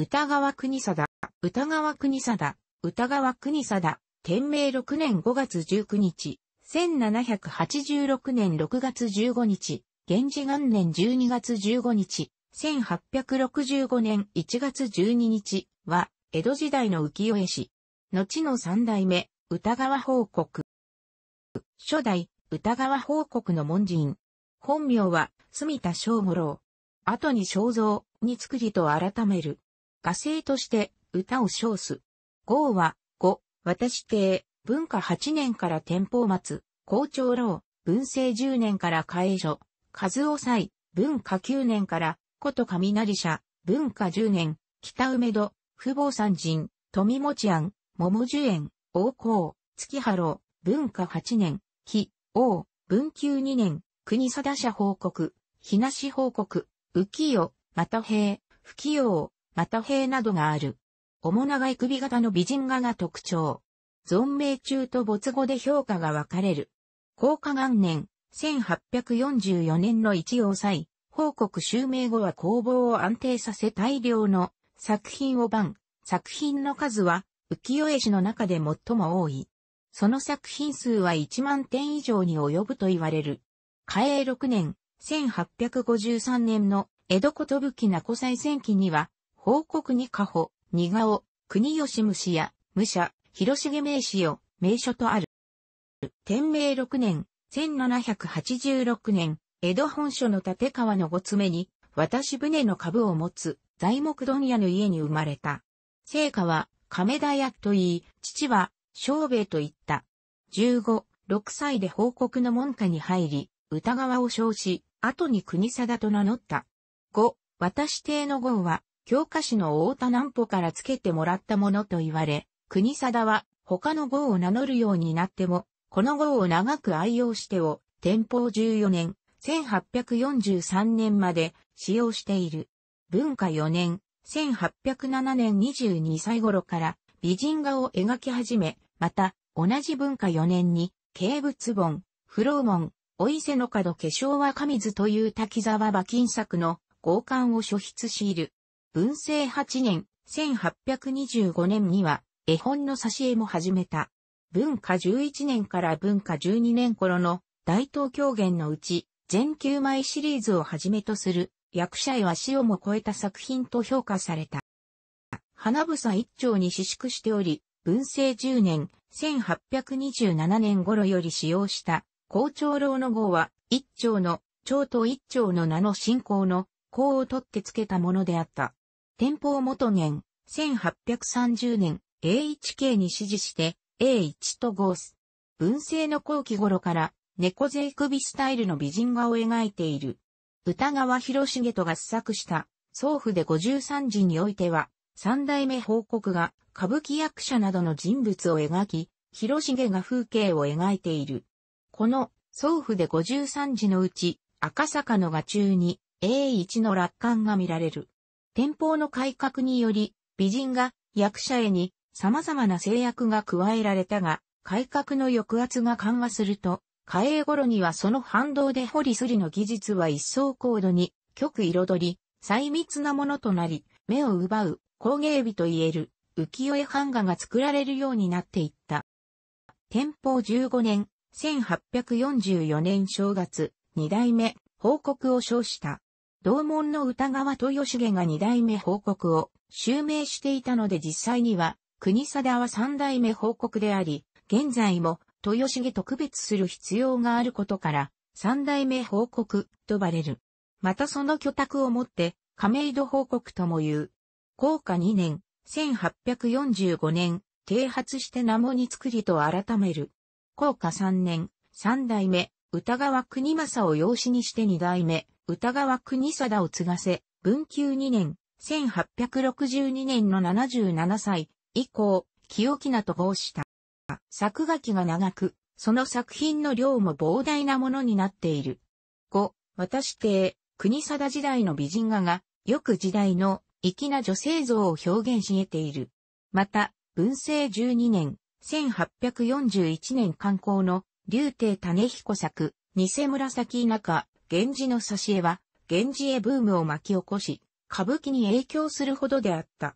歌川国貞、歌川国貞、歌川国貞、天明6年5月19日、1786年6月15日、源氏元年12月15日、1865年1月12日は、江戸時代の浮世絵師。後の三代目、歌川報国。初代、歌川報国の門人。本名は、住田正五郎。後に肖像に作りと改める。画星として歌を称す。号は、五、私邸、文化八年から天保末、校長老、文政十年から会所、数夫祭、文化九年から、古都雷社、文化十年、北梅戸、不母三人、富持庵、桃樹園、王公、月波郎、文化八年、紀、王、文久二年、国定社報告、日なし報告、浮世、また平、不器用、また兵などがある。主長い首型の美人画が特徴。存命中と没後で評価が分かれる。高価元年、1844年の一応祭、報告襲名後は工房を安定させ大量の作品を版、作品の数は浮世絵師の中で最も多い。その作品数は1万点以上に及ぶと言われる。嘉永6年、1853年の江戸ことぶきな古祭戦記には、王国にカ保、似顔、国吉虫や、武者、広重名詞よ、名所とある。天明6年、1786年、江戸本所の立川の五つ目に、私船の株を持つ、材木問屋の家に生まれた。聖火は、亀田屋と言い、父は、昌兵衛と言った。15、6歳で報告の門下に入り、歌川を称し、後に国定と名乗った。5、私邸の号は、教科書の大田南歩からつけてもらったものと言われ、国貞は他の号を名乗るようになっても、この号を長く愛用してを、天保14年、1843年まで使用している。文化4年、1807年22歳頃から美人画を描き始め、また、同じ文化4年に、軽仏本、不老門、お伊勢の角化粧は神図という滝沢馬琴作の合刊を書筆しいる。文政8年、1825年には、絵本の挿絵も始めた。文化11年から文化12年頃の大東狂言のうち、全9枚シリーズをはじめとする、役者絵は死をも超えた作品と評価された。花房一丁に四粛しており、文政10年、1827年頃より使用した、校長老の号は、一丁の、長と一丁の名の信仰の、功を取って付けたものであった。天保元年、1830年、AHK に指示して、A1 とゴース。文政の後期頃から、猫背首スタイルの美人画を描いている。歌川広重と合作した、宗府で53時においては、三代目報告が、歌舞伎役者などの人物を描き、広重が風景を描いている。この、宗府で53時のうち、赤坂の画中に、A1 の楽観が見られる。天保の改革により、美人が役者へに様々な制約が加えられたが、改革の抑圧が緩和すると、嘉永頃にはその反動で掘りすりの技術は一層高度に、極彩り、細密なものとなり、目を奪う工芸美といえる浮世絵版画が作られるようになっていった。天保15年、1844年正月、二代目、報告を称した。同門の歌川豊重が二代目報告を襲名していたので実際には、国貞は三代目報告であり、現在も豊重と区別する必要があることから、三代目報告とばれる。またその居宅をもって、亀戸報告とも言う。高下2年、1845年、啓発して名もに作りと改める。高下3年、三代目、歌川国政を養子にして二代目、歌川国貞を継がせ、文久2年、1862年の77歳以降、清木名と号した。作画期が長く、その作品の量も膨大なものになっている。5、私邸、国貞時代の美人画が、よく時代の粋な女性像を表現し得ている。また、文政12年、1841年刊行の、竜帝種彦作、偽紫中、源氏の挿絵は、源氏絵ブームを巻き起こし、歌舞伎に影響するほどであった。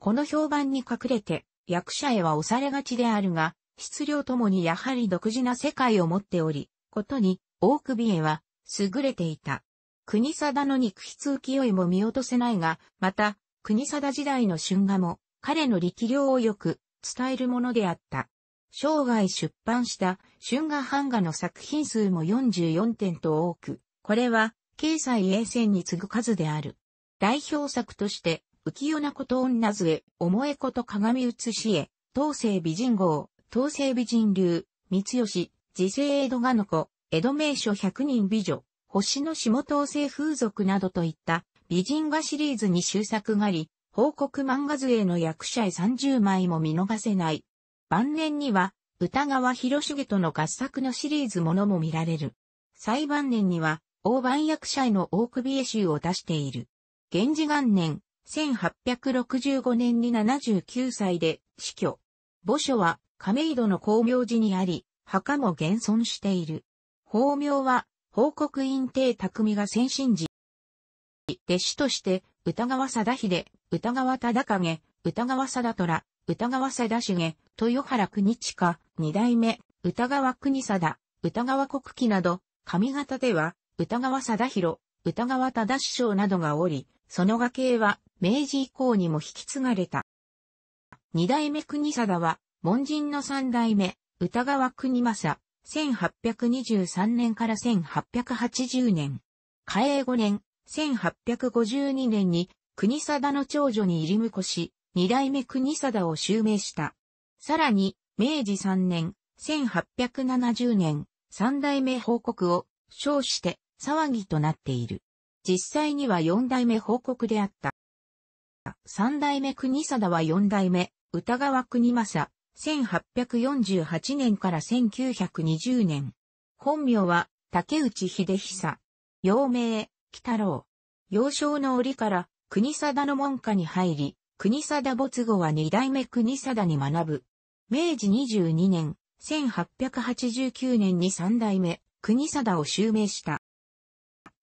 この評判に隠れて、役者絵は押されがちであるが、質量ともにやはり独自な世界を持っており、ことに、大首絵は、優れていた。国貞の肉筆浮世絵も見落とせないが、また、国貞時代の春画も、彼の力量をよく、伝えるものであった。生涯出版した春画版画の作品数も44点と多く、これは、経済衛星に次ぐ数である。代表作として、浮世なこと女杖、思えこと鏡写しへ、東西美人号、東西美人流、三吉、自世江戸がの子、江戸名所百人美女、星の下東西風俗などといった美人画シリーズに収作があり、報告漫画図への役者へ30枚も見逃せない。晩年には、歌川広重との合作のシリーズものも見られる。最晩年には、大番者への大首絵集を出している。源氏元年、1865年に79歳で死去。墓所は亀戸の光明寺にあり、墓も現存している。法名は、報告院帝匠が先進寺。弟子として、歌川貞秀、歌川忠景、歌川貞虎、歌川貞重、豊原国近、二代目、歌川国貞、歌川国旗など、上方では、歌川貞弘、歌川忠師匠などがおり、その画系は明治以降にも引き継がれた。二代目国貞は、門人の三代目、歌川国政、1823年から1880年、嘉永5年、1852年に、国貞の長女に入り婿し、二代目国貞を襲名した。さらに、明治3年、1870年、三代目報告を、称して、騒ぎとなっている。実際には四代目報告であった。三代目国貞は四代目、歌川国政、1848年から1920年。本名は、竹内秀久。幼名、北郎。幼少の折から、国定の門下に入り、国定没後は二代目国定に学ぶ。明治22年、1889年に三代目、国定を襲名した。